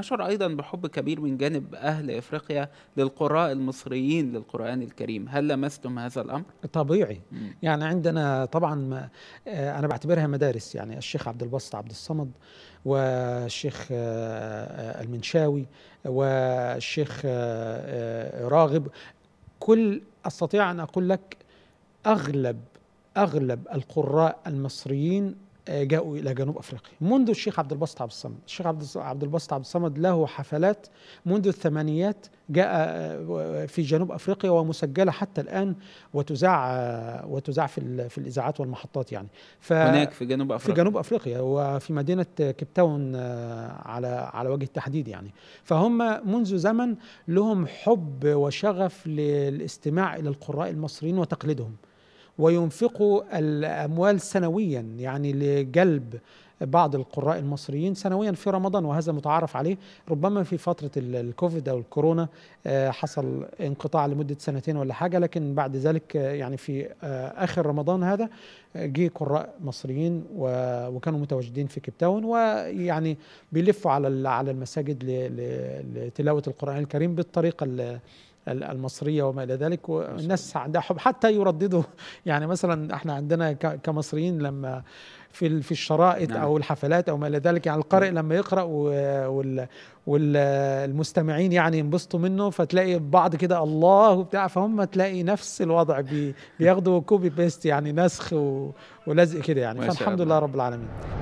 أشعر أيضا بحب كبير من جانب أهل إفريقيا للقراء المصريين للقرآن الكريم هل لمستم هذا الأمر؟ طبيعي م. يعني عندنا طبعا ما آه، أنا بعتبرها مدارس يعني الشيخ عبد الباسط عبد الصمد والشيخ آه، آه، المنشاوي والشيخ راغب كل أستطيع أن أقول لك أغلب أغلب القراء المصريين جاءوا الى جنوب افريقيا منذ الشيخ عبد الباسط عبد الصمد الشيخ عبد الباسط عبد الصمد له حفلات منذ الثمانينات جاء آه، في جنوب افريقيا ومسجله حتى الان وتذاع آه، وتذاع في في الاذاعات والمحطات يعني ف هناك في جنوب افريقيا في جنوب افريقيا وفي مدينه كيب تاون آه، على على وجه التحديد يعني فهم منذ زمن لهم حب وشغف للاستماع الى القراء المصريين وتقليدهم وينفقوا الأموال سنويا يعني لجلب بعض القراء المصريين سنويا في رمضان وهذا متعارف عليه ربما في فترة الكوفيد أو الكورونا آه، حصل انقطاع لمدة سنتين ولا حاجة لكن بعد ذلك آه، يعني في آه، آخر رمضان هذا جه قراء مصريين وكانوا متواجدين في كيب تاون ويعني بيلفوا على على المساجد لتلاوة القرآن الكريم بالطريقة المصريه وما الى ذلك والناس عندها حب حتى يرددوا يعني مثلا احنا عندنا كمصريين لما في في الشرائط نعم. او الحفلات او ما الى ذلك يعني القارئ نعم. لما يقرا والمستمعين يعني ينبسطوا منه فتلاقي بعض كده الله وبتاع فهم تلاقي نفس الوضع بياخدوا كوبي بيست يعني نسخ ولزق كده يعني فالحمد لله رب العالمين